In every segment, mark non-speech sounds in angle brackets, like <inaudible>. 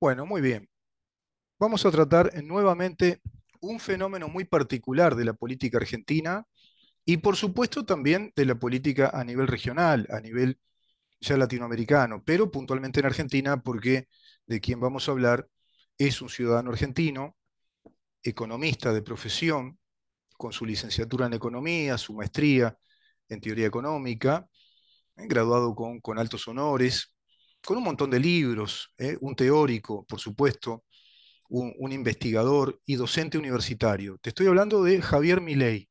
Bueno, muy bien. Vamos a tratar eh, nuevamente un fenómeno muy particular de la política argentina y por supuesto también de la política a nivel regional, a nivel ya latinoamericano, pero puntualmente en Argentina porque de quien vamos a hablar es un ciudadano argentino, economista de profesión, con su licenciatura en economía, su maestría en teoría económica, eh, graduado con, con altos honores con un montón de libros, ¿eh? un teórico, por supuesto, un, investigador y docente universitario. Te estoy hablando de Javier Milei.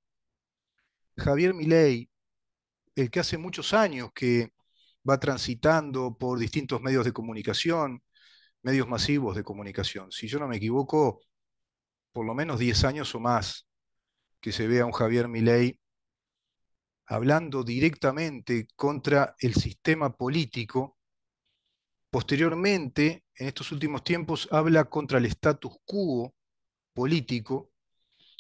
Javier Milei, el que hace muchos años que va transitando por distintos medios de comunicación, medios masivos de comunicación. Si yo no me equivoco, por lo menos 10 años o más que se vea un Javier Milei hablando directamente contra el sistema político Posteriormente, en estos últimos tiempos, habla contra el status quo político,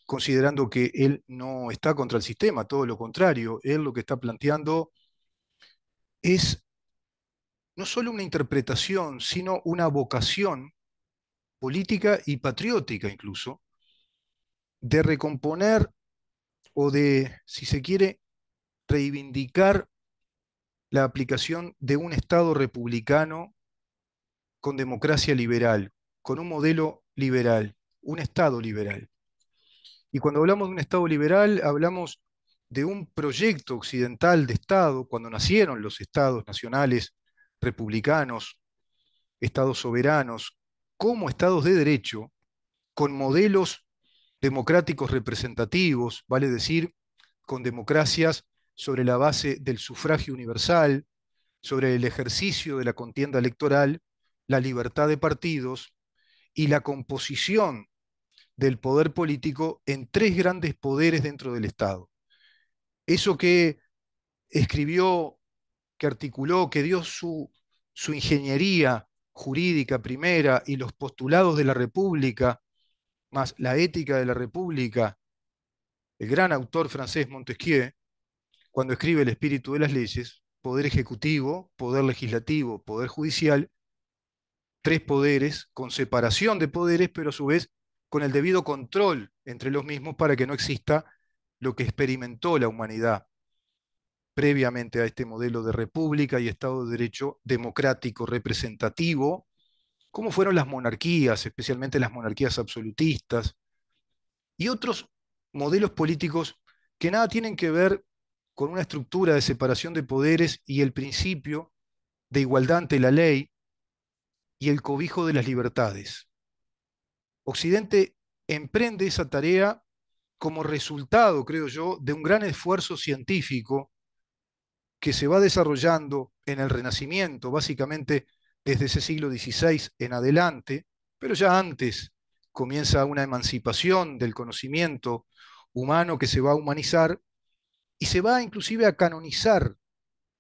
considerando que él no está contra el sistema, todo lo contrario, él lo que está planteando es no solo una interpretación, sino una vocación política y patriótica incluso, de recomponer o de, si se quiere, reivindicar la aplicación de un Estado republicano con democracia liberal, con un modelo liberal, un Estado liberal. Y cuando hablamos de un Estado liberal, hablamos de un proyecto occidental de Estado, cuando nacieron los Estados nacionales, republicanos, Estados soberanos, como Estados de derecho, con modelos democráticos representativos, vale decir, con democracias sobre la base del sufragio universal, sobre el ejercicio de la contienda electoral la libertad de partidos y la composición del poder político en tres grandes poderes dentro del Estado. Eso que escribió, que articuló, que dio su, su ingeniería jurídica primera y los postulados de la República, más la ética de la República, el gran autor francés Montesquieu, cuando escribe El espíritu de las leyes, poder ejecutivo, poder legislativo, poder judicial, tres poderes, con separación de poderes, pero a su vez con el debido control entre los mismos para que no exista lo que experimentó la humanidad previamente a este modelo de república y Estado de Derecho democrático representativo, como fueron las monarquías, especialmente las monarquías absolutistas, y otros modelos políticos que nada tienen que ver con una estructura de separación de poderes y el principio de igualdad ante la ley, y el cobijo de las libertades. Occidente emprende esa tarea como resultado, creo yo, de un gran esfuerzo científico que se va desarrollando en el Renacimiento, básicamente desde ese siglo XVI en adelante, pero ya antes comienza una emancipación del conocimiento humano que se va a humanizar y se va inclusive a canonizar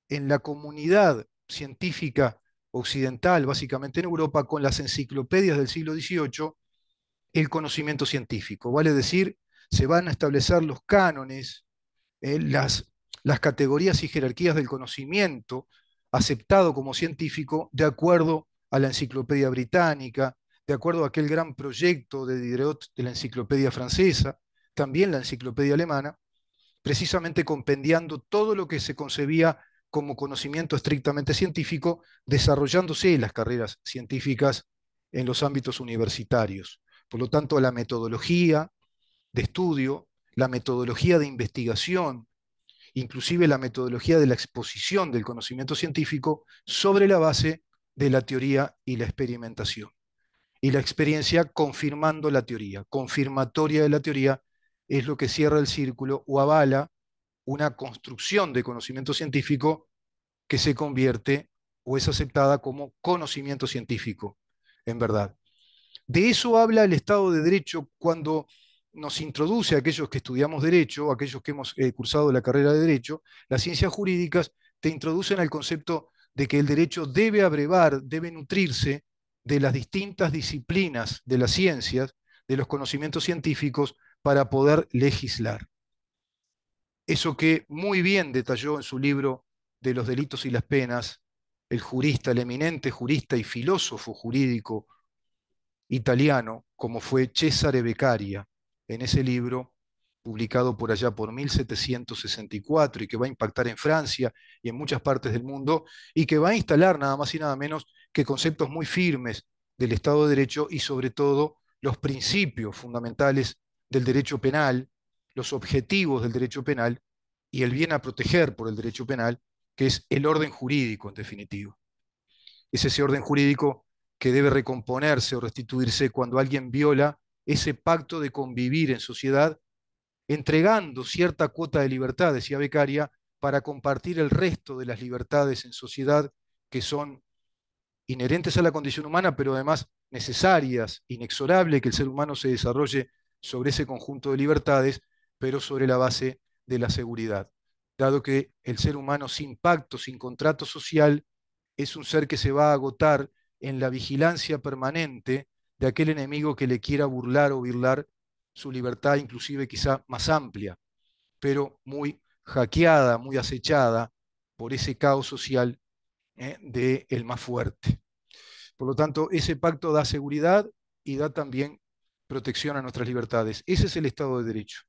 en la comunidad científica occidental, básicamente en Europa, con las enciclopedias del siglo XVIII, el conocimiento científico. Vale decir, se van a establecer los cánones, eh, las, las categorías y jerarquías del conocimiento aceptado como científico de acuerdo a la enciclopedia británica, de acuerdo a aquel gran proyecto de Diderot de la enciclopedia francesa, también la enciclopedia alemana, precisamente compendiando todo lo que se concebía como conocimiento estrictamente científico, desarrollándose las carreras científicas en los ámbitos universitarios. Por lo tanto, la metodología de estudio, la metodología de investigación, inclusive la metodología de la exposición del conocimiento científico sobre la base de la teoría y la experimentación. Y la experiencia confirmando la teoría, confirmatoria de la teoría, es lo que cierra el círculo o avala una construcción de conocimiento científico que se convierte o es aceptada como conocimiento científico, en verdad. De eso habla el Estado de Derecho cuando nos introduce a aquellos que estudiamos Derecho, aquellos que hemos eh, cursado la carrera de Derecho, las ciencias jurídicas te introducen al concepto de que el derecho debe abrevar, debe nutrirse de las distintas disciplinas de las ciencias, de los conocimientos científicos, para poder legislar. Eso que muy bien detalló en su libro de los delitos y las penas el jurista, el eminente jurista y filósofo jurídico italiano, como fue Cesare Beccaria, en ese libro publicado por allá por 1764 y que va a impactar en Francia y en muchas partes del mundo y que va a instalar nada más y nada menos que conceptos muy firmes del Estado de Derecho y sobre todo los principios fundamentales del derecho penal los objetivos del derecho penal y el bien a proteger por el derecho penal, que es el orden jurídico en definitiva. Es ese orden jurídico que debe recomponerse o restituirse cuando alguien viola ese pacto de convivir en sociedad, entregando cierta cuota de libertad, decía Becaria, para compartir el resto de las libertades en sociedad que son inherentes a la condición humana, pero además necesarias, inexorable que el ser humano se desarrolle sobre ese conjunto de libertades pero sobre la base de la seguridad, dado que el ser humano sin pacto, sin contrato social, es un ser que se va a agotar en la vigilancia permanente de aquel enemigo que le quiera burlar o burlar su libertad, inclusive quizá más amplia, pero muy hackeada, muy acechada por ese caos social eh, del más fuerte. Por lo tanto, ese pacto da seguridad y da también protección a nuestras libertades. Ese es el Estado de Derecho.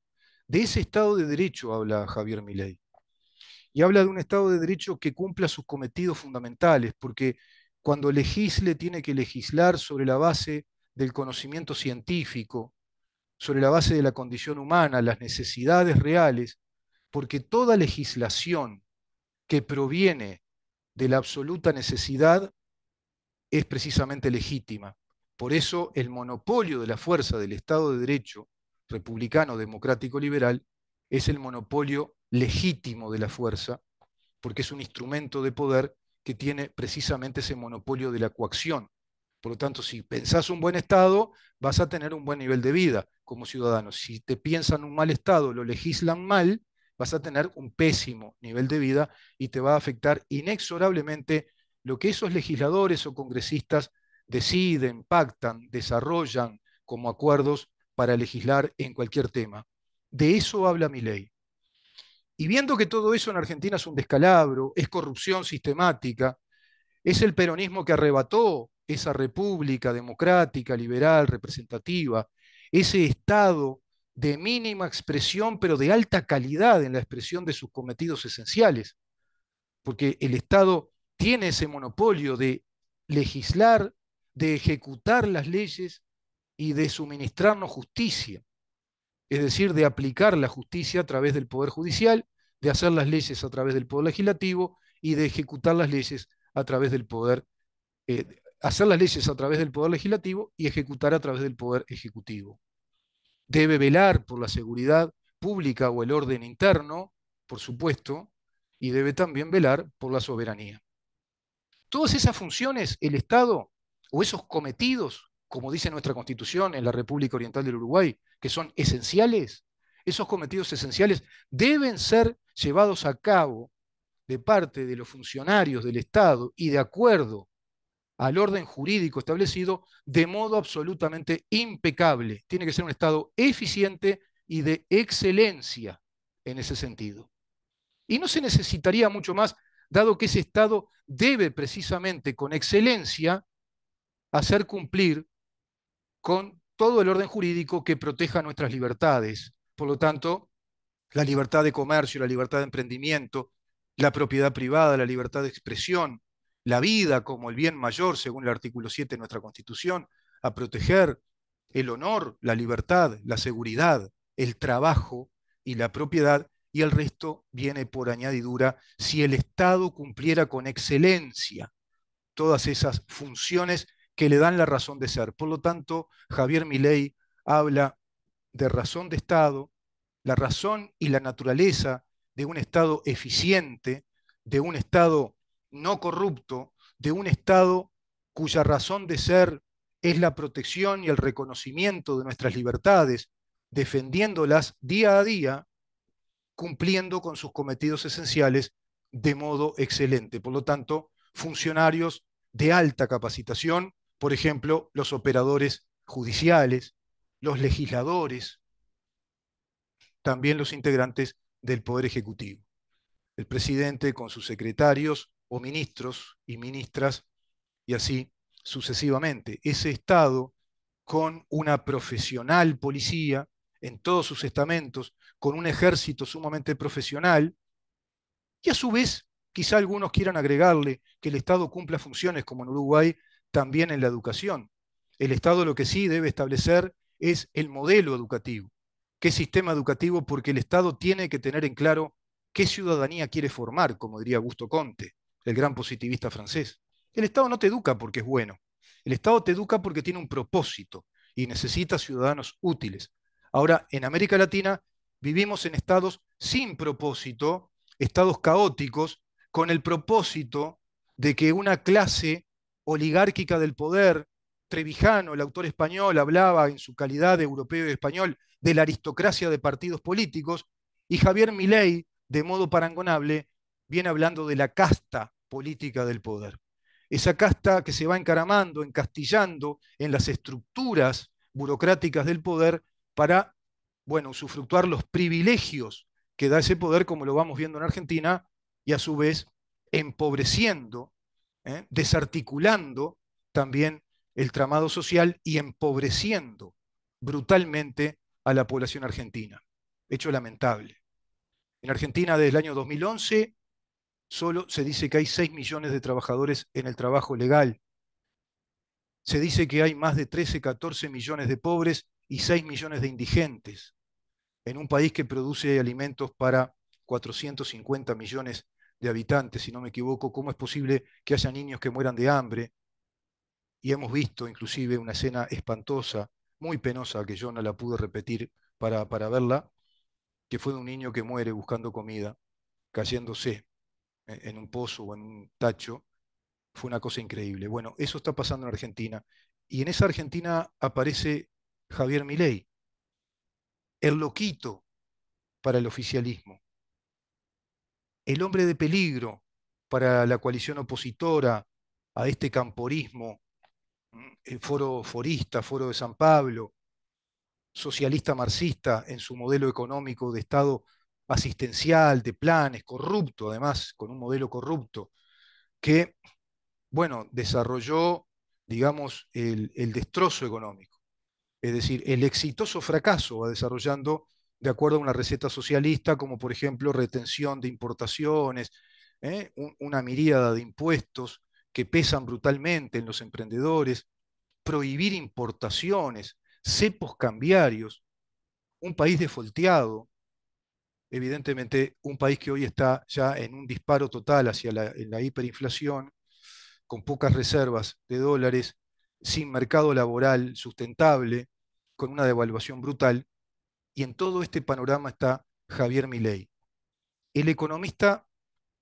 De ese Estado de Derecho habla Javier Milei. Y habla de un Estado de Derecho que cumpla sus cometidos fundamentales, porque cuando legisle tiene que legislar sobre la base del conocimiento científico, sobre la base de la condición humana, las necesidades reales, porque toda legislación que proviene de la absoluta necesidad es precisamente legítima. Por eso el monopolio de la fuerza del Estado de Derecho republicano, democrático, liberal, es el monopolio legítimo de la fuerza, porque es un instrumento de poder que tiene precisamente ese monopolio de la coacción. Por lo tanto, si pensás un buen Estado, vas a tener un buen nivel de vida como ciudadano. Si te piensan un mal Estado, lo legislan mal, vas a tener un pésimo nivel de vida y te va a afectar inexorablemente lo que esos legisladores o congresistas deciden, pactan, desarrollan como acuerdos para legislar en cualquier tema. De eso habla mi ley. Y viendo que todo eso en Argentina es un descalabro, es corrupción sistemática, es el peronismo que arrebató esa república democrática, liberal, representativa, ese Estado de mínima expresión, pero de alta calidad en la expresión de sus cometidos esenciales, porque el Estado tiene ese monopolio de legislar, de ejecutar las leyes y de suministrarnos justicia, es decir, de aplicar la justicia a través del Poder Judicial, de hacer las leyes a través del Poder Legislativo y de ejecutar las leyes a través del Poder, eh, hacer las leyes a través del Poder Legislativo y ejecutar a través del Poder Ejecutivo. Debe velar por la seguridad pública o el orden interno, por supuesto, y debe también velar por la soberanía. Todas esas funciones el Estado o esos cometidos como dice nuestra constitución en la República Oriental del Uruguay, que son esenciales, esos cometidos esenciales deben ser llevados a cabo de parte de los funcionarios del Estado y de acuerdo al orden jurídico establecido de modo absolutamente impecable. Tiene que ser un Estado eficiente y de excelencia en ese sentido. Y no se necesitaría mucho más, dado que ese Estado debe precisamente con excelencia hacer cumplir con todo el orden jurídico que proteja nuestras libertades. Por lo tanto, la libertad de comercio, la libertad de emprendimiento, la propiedad privada, la libertad de expresión, la vida como el bien mayor, según el artículo 7 de nuestra Constitución, a proteger el honor, la libertad, la seguridad, el trabajo y la propiedad, y el resto viene por añadidura si el Estado cumpliera con excelencia todas esas funciones que le dan la razón de ser. Por lo tanto, Javier Milei habla de razón de Estado, la razón y la naturaleza de un Estado eficiente, de un Estado no corrupto, de un Estado cuya razón de ser es la protección y el reconocimiento de nuestras libertades, defendiéndolas día a día, cumpliendo con sus cometidos esenciales de modo excelente. Por lo tanto, funcionarios de alta capacitación por ejemplo, los operadores judiciales, los legisladores, también los integrantes del Poder Ejecutivo. El presidente con sus secretarios o ministros y ministras y así sucesivamente. Ese Estado con una profesional policía en todos sus estamentos, con un ejército sumamente profesional y a su vez quizá algunos quieran agregarle que el Estado cumpla funciones como en Uruguay también en la educación. El Estado lo que sí debe establecer es el modelo educativo. ¿Qué sistema educativo? Porque el Estado tiene que tener en claro qué ciudadanía quiere formar, como diría Augusto Conte, el gran positivista francés. El Estado no te educa porque es bueno. El Estado te educa porque tiene un propósito y necesita ciudadanos útiles. Ahora, en América Latina vivimos en estados sin propósito, estados caóticos, con el propósito de que una clase oligárquica del poder. Trevijano, el autor español, hablaba en su calidad de europeo y español de la aristocracia de partidos políticos, y Javier Milei, de modo parangonable, viene hablando de la casta política del poder. Esa casta que se va encaramando, encastillando en las estructuras burocráticas del poder para, bueno, usufructuar los privilegios que da ese poder, como lo vamos viendo en Argentina, y a su vez empobreciendo ¿eh? desarticulando también el tramado social y empobreciendo brutalmente a la población argentina. Hecho lamentable. En Argentina desde el año 2011 solo se dice que hay 6 millones de trabajadores en el trabajo legal. Se dice que hay más de 13, 14 millones de pobres y 6 millones de indigentes en un país que produce alimentos para 450 millones de habitantes, si no me equivoco, cómo es posible que haya niños que mueran de hambre. Y hemos visto inclusive una escena espantosa, muy penosa, que yo no la pude repetir para, para verla, que fue de un niño que muere buscando comida, cayéndose eh, en un pozo o en un tacho. Fue una cosa increíble. Bueno, eso está pasando en Argentina. Y en esa Argentina aparece Javier Milei, el loquito para el oficialismo el hombre de peligro para la coalición opositora a este camporismo, el eh, foro forista, foro de San Pablo, socialista marxista en su modelo económico de Estado asistencial, de planes, corrupto además, con un modelo corrupto, que, bueno, desarrolló, digamos, el, el destrozo económico. Es decir, el exitoso fracaso va desarrollando de acuerdo a una receta socialista, como por ejemplo retención de importaciones, ¿eh? una miríada de impuestos que pesan brutalmente en los emprendedores, prohibir importaciones, cepos cambiarios, un país defolteado, evidentemente un país que hoy está ya en un disparo total hacia la hiperinflación, con pocas reservas de dólares, sin mercado laboral sustentable, con una devaluación brutal, y en todo este panorama está Javier Milei, el economista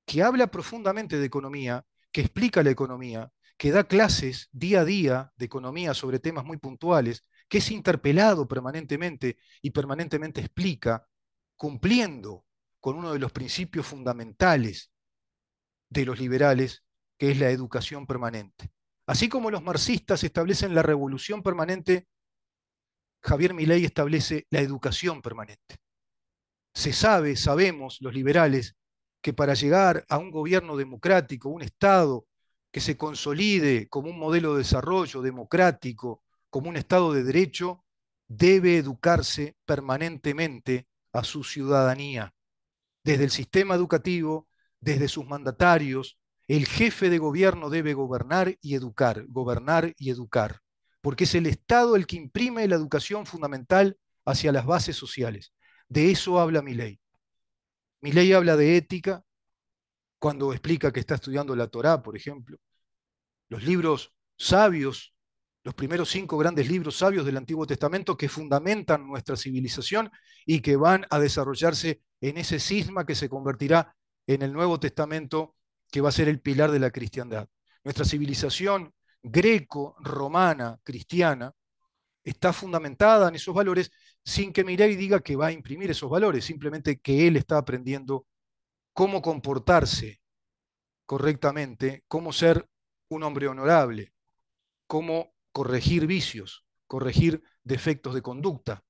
que habla profundamente de economía, que explica la economía, que da clases día a día de economía sobre temas muy puntuales, que es interpelado permanentemente y permanentemente explica, cumpliendo con uno de los principios fundamentales de los liberales, que es la educación permanente. Así como los marxistas establecen la revolución permanente Javier Milei establece la educación permanente. Se sabe, sabemos los liberales, que para llegar a un gobierno democrático, un Estado que se consolide como un modelo de desarrollo democrático, como un Estado de derecho, debe educarse permanentemente a su ciudadanía, desde el sistema educativo, desde sus mandatarios. El jefe de gobierno debe gobernar y educar, gobernar y educar porque es el Estado el que imprime la educación fundamental hacia las bases sociales. De eso habla mi ley. Mi ley habla de ética cuando explica que está estudiando la Torá, por ejemplo. Los libros sabios, los primeros cinco grandes libros sabios del Antiguo Testamento que fundamentan nuestra civilización y que van a desarrollarse en ese cisma que se convertirá en el Nuevo Testamento, que va a ser el pilar de la cristiandad. Nuestra civilización greco-romana cristiana está fundamentada en esos valores sin que y diga que va a imprimir esos valores, simplemente que él está aprendiendo cómo comportarse correctamente, cómo ser un hombre honorable, cómo corregir vicios, corregir defectos de conducta.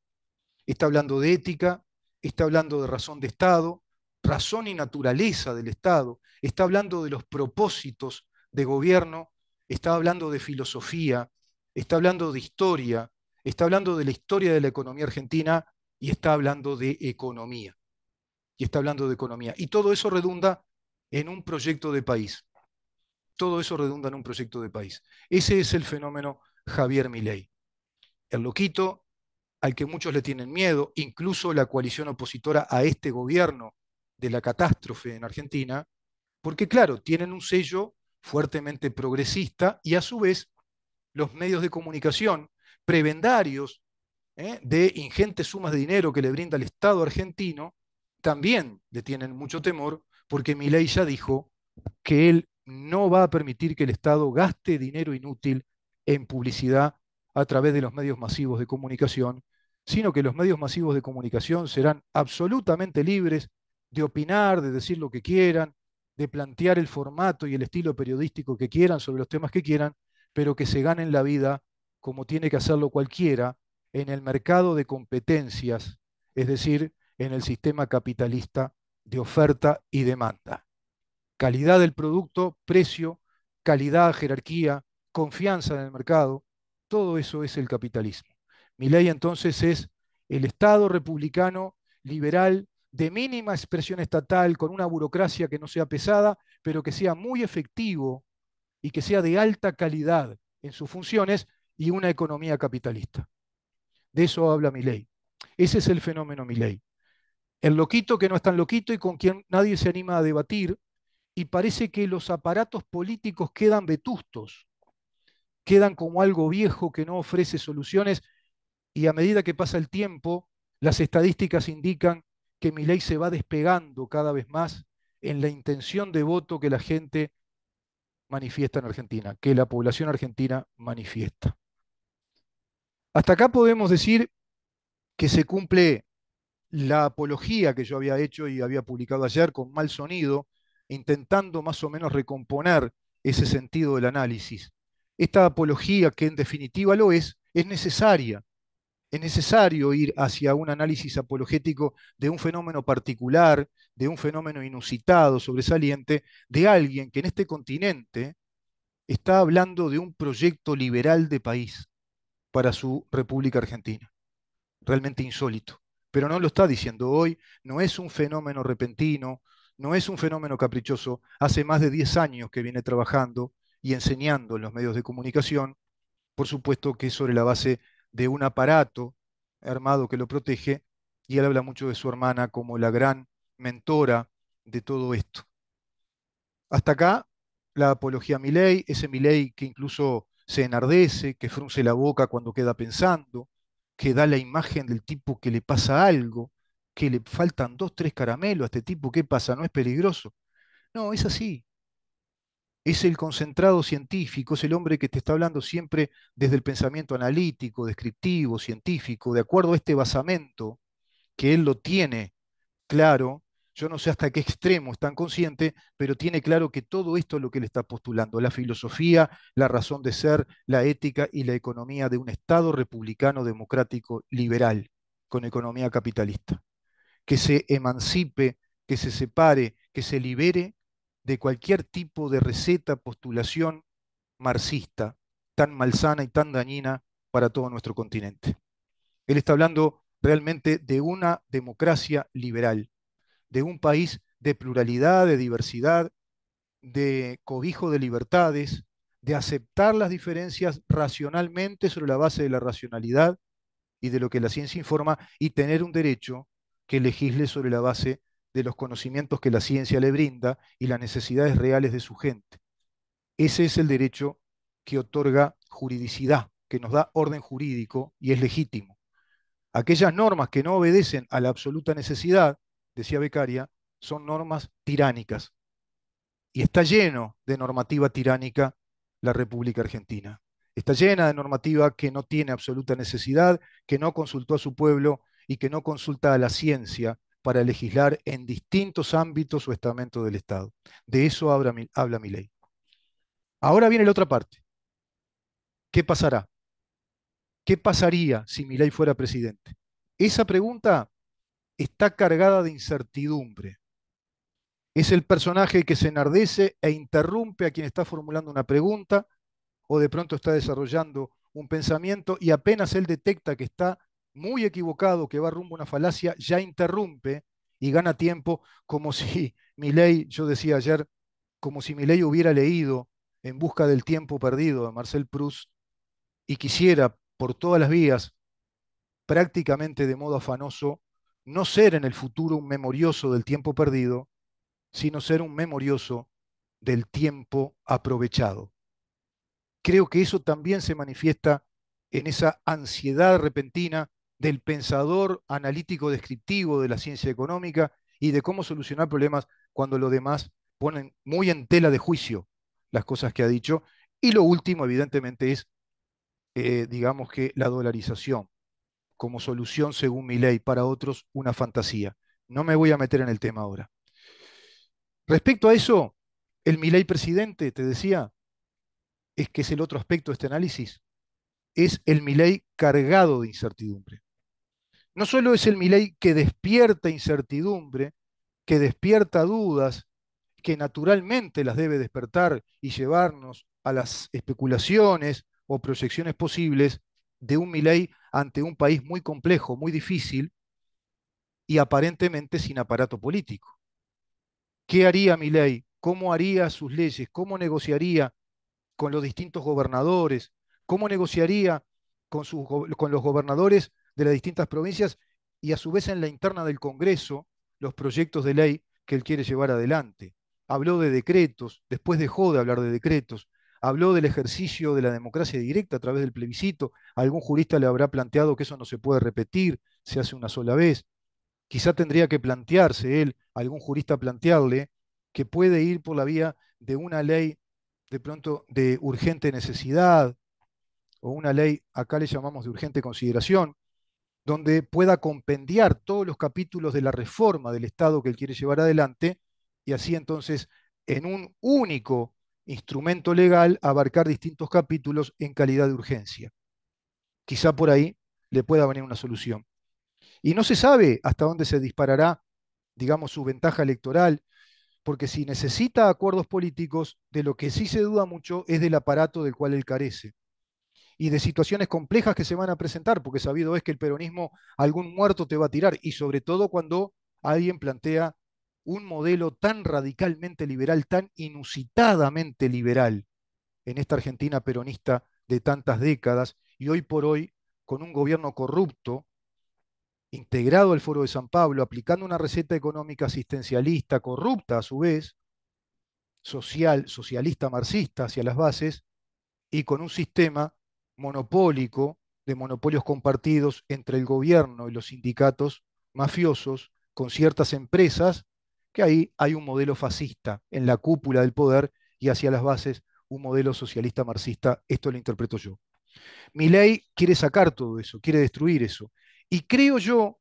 Está hablando de ética, está hablando de razón de Estado, razón y naturaleza del Estado, está hablando de los propósitos de gobierno está hablando de filosofía, está hablando de historia, está hablando de la historia de la economía argentina y está hablando de economía. Y está hablando de economía. Y todo eso redunda en un proyecto de país. Todo eso redunda en un proyecto de país. Ese es el fenómeno Javier Milei. El loquito al que muchos le tienen miedo, incluso la coalición opositora a este gobierno de la catástrofe en Argentina, porque claro, tienen un sello fuertemente progresista y a su vez los medios de comunicación prebendarios ¿eh? de ingentes sumas de dinero que le brinda el Estado argentino también le tienen mucho temor porque Milei ya dijo que él no va a permitir que el Estado gaste dinero inútil en publicidad a través de los medios masivos de comunicación, sino que los medios masivos de comunicación serán absolutamente libres de opinar, de decir lo que quieran, de plantear el formato y el estilo periodístico que quieran sobre los temas que quieran, pero que se ganen la vida como tiene que hacerlo cualquiera en el mercado de competencias, es decir, en el sistema capitalista de oferta y demanda. Calidad del producto, precio, calidad, jerarquía, confianza en el mercado, todo eso es el capitalismo. Mi ley entonces es el Estado republicano liberal de mínima expresión estatal, con una burocracia que no sea pesada, pero que sea muy efectivo y que sea de alta calidad en sus funciones y una economía capitalista. De eso habla mi ley. Ese es el fenómeno mi ley. El loquito que no es tan loquito y con quien nadie se anima a debatir, y parece que los aparatos políticos quedan vetustos, quedan como algo viejo que no ofrece soluciones, y a medida que pasa el tiempo, las estadísticas indican que mi ley se va despegando cada vez más en la intención de voto que la gente manifiesta en Argentina, que la población argentina manifiesta. Hasta acá podemos decir que se cumple la apología que yo había hecho y había publicado ayer con mal sonido, intentando más o menos recomponer ese sentido del análisis. Esta apología, que en definitiva lo es, es necesaria es necesario ir hacia un análisis apologético de un fenómeno particular, de un fenómeno inusitado, sobresaliente, de alguien que en este continente está hablando de un proyecto liberal de país para su República Argentina. Realmente insólito. Pero no lo está diciendo hoy, no es un fenómeno repentino, no es un fenómeno caprichoso. Hace más de 10 años que viene trabajando y enseñando en los medios de comunicación, por supuesto que sobre la base de un aparato armado que lo protege, y él habla mucho de su hermana como la gran mentora de todo esto. Hasta acá la apología a Milley, ese Milley que incluso se enardece, que frunce la boca cuando queda pensando, que da la imagen del tipo que le pasa algo, que le faltan dos, tres caramelos a este tipo, ¿qué pasa? No es peligroso. No, es así es el concentrado científico, es el hombre que te está hablando siempre desde el pensamiento analítico, descriptivo, científico, de acuerdo a este basamento que él lo tiene claro. Yo no sé hasta qué extremo es tan consciente, pero tiene claro que todo esto es lo que le está postulando, la filosofía, la razón de ser, la ética y la economía de un Estado republicano, democrático, liberal, con economía capitalista. Que se emancipe, que se separe, que se libere de cualquier tipo de receta, postulación marxista, tan malsana y tan dañina para todo nuestro continente. Él está hablando realmente de una democracia liberal, de un país de pluralidad, de diversidad, de cobijo de libertades, de aceptar las diferencias racionalmente sobre la base de la racionalidad y de lo que la ciencia informa y tener un derecho que legisle sobre la base de los conocimientos que la ciencia le brinda y las necesidades reales de su gente. Ese es el derecho que otorga juridicidad, que nos da orden jurídico y es legítimo. Aquellas normas que no obedecen a la absoluta necesidad, decía Becaria, son normas tiránicas. Y está lleno de normativa tiránica la República Argentina. Está llena de normativa que no tiene absoluta necesidad, que no consultó a su pueblo y que no consulta a la ciencia para legislar en distintos ámbitos o estamentos del Estado. De eso habla mi, habla mi ley. Ahora viene la otra parte. ¿Qué pasará? ¿Qué pasaría si mi ley fuera presidente? Esa pregunta está cargada de incertidumbre. Es el personaje que se enardece e interrumpe a quien está formulando una pregunta o de pronto está desarrollando un pensamiento y apenas él detecta que está muy equivocado que va rumbo a una falacia, ya interrumpe y gana tiempo como <laughs> si mi ley, yo decía ayer, como si mi ley hubiera leído En busca del tiempo perdido de Marcel Proust y quisiera por todas las vías, prácticamente de modo afanoso, no ser en el futuro un memorioso del tiempo perdido, sino ser un memorioso del tiempo aprovechado. Creo que eso también se manifiesta en esa ansiedad repentina del pensador analítico descriptivo de la ciencia económica y de cómo solucionar problemas cuando los demás ponen muy en tela de juicio las cosas que ha dicho. Y lo último, evidentemente, es, eh, digamos que, la dolarización como solución, según mi ley, para otros una fantasía. No me voy a meter en el tema ahora. Respecto a eso, el Milei presidente, te decía, es que es el otro aspecto de este análisis, es el Milei cargado de incertidumbre no solo es el Milei que despierta incertidumbre, que despierta dudas, que naturalmente las debe despertar y llevarnos a las especulaciones o proyecciones posibles de un Milei ante un país muy complejo, muy difícil y aparentemente sin aparato político. ¿Qué haría Milei? ¿Cómo haría sus leyes? ¿Cómo negociaría con los distintos gobernadores? ¿Cómo negociaría con, sus, con los gobernadores de las distintas provincias y a su vez en la interna del Congreso los proyectos de ley que él quiere llevar adelante. Habló de decretos, después dejó de hablar de decretos, habló del ejercicio de la democracia directa a través del plebiscito. Algún jurista le habrá planteado que eso no se puede repetir, se hace una sola vez. Quizá tendría que plantearse él, algún jurista plantearle, que puede ir por la vía de una ley de pronto de urgente necesidad o una ley, acá le llamamos de urgente consideración, donde pueda compendiar todos los capítulos de la reforma del Estado que él quiere llevar adelante y así entonces en un único instrumento legal abarcar distintos capítulos en calidad de urgencia. Quizá por ahí le pueda venir una solución. Y no se sabe hasta dónde se disparará, digamos, su ventaja electoral, porque si necesita acuerdos políticos, de lo que sí se duda mucho es del aparato del cual él carece y de situaciones complejas que se van a presentar, porque sabido es que el peronismo algún muerto te va a tirar, y sobre todo cuando alguien plantea un modelo tan radicalmente liberal, tan inusitadamente liberal en esta Argentina peronista de tantas décadas, y hoy por hoy con un gobierno corrupto, integrado al Foro de San Pablo, aplicando una receta económica asistencialista, corrupta a su vez, social, socialista marxista hacia las bases, y con un sistema monopólico de monopolios compartidos entre el gobierno y los sindicatos mafiosos con ciertas empresas, que ahí hay un modelo fascista en la cúpula del poder y hacia las bases un modelo socialista marxista, esto lo interpreto yo. Mi ley quiere sacar todo eso, quiere destruir eso. Y creo yo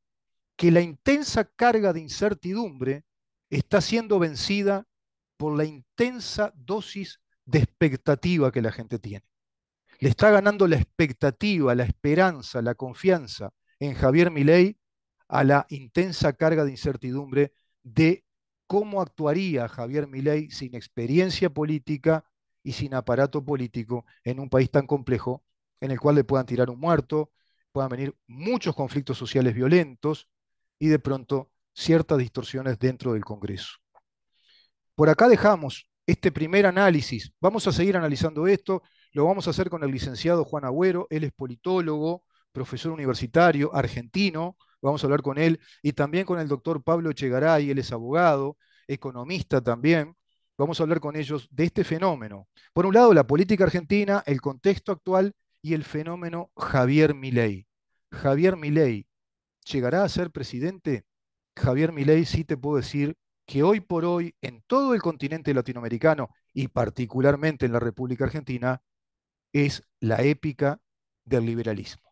que la intensa carga de incertidumbre está siendo vencida por la intensa dosis de expectativa que la gente tiene. Le está ganando la expectativa, la esperanza, la confianza en Javier Milei a la intensa carga de incertidumbre de cómo actuaría Javier Milei sin experiencia política y sin aparato político en un país tan complejo en el cual le puedan tirar un muerto, puedan venir muchos conflictos sociales violentos y de pronto ciertas distorsiones dentro del Congreso. Por acá dejamos este primer análisis. Vamos a seguir analizando esto. Lo vamos a hacer con el licenciado Juan Agüero, él es politólogo, profesor universitario, argentino, vamos a hablar con él, y también con el doctor Pablo Chegaray, él es abogado, economista también. Vamos a hablar con ellos de este fenómeno. Por un lado, la política argentina, el contexto actual y el fenómeno Javier Milei. Javier Milei, ¿llegará a ser presidente? Javier Milei sí te puedo decir que hoy por hoy en todo el continente latinoamericano y particularmente en la República Argentina es la épica del liberalismo.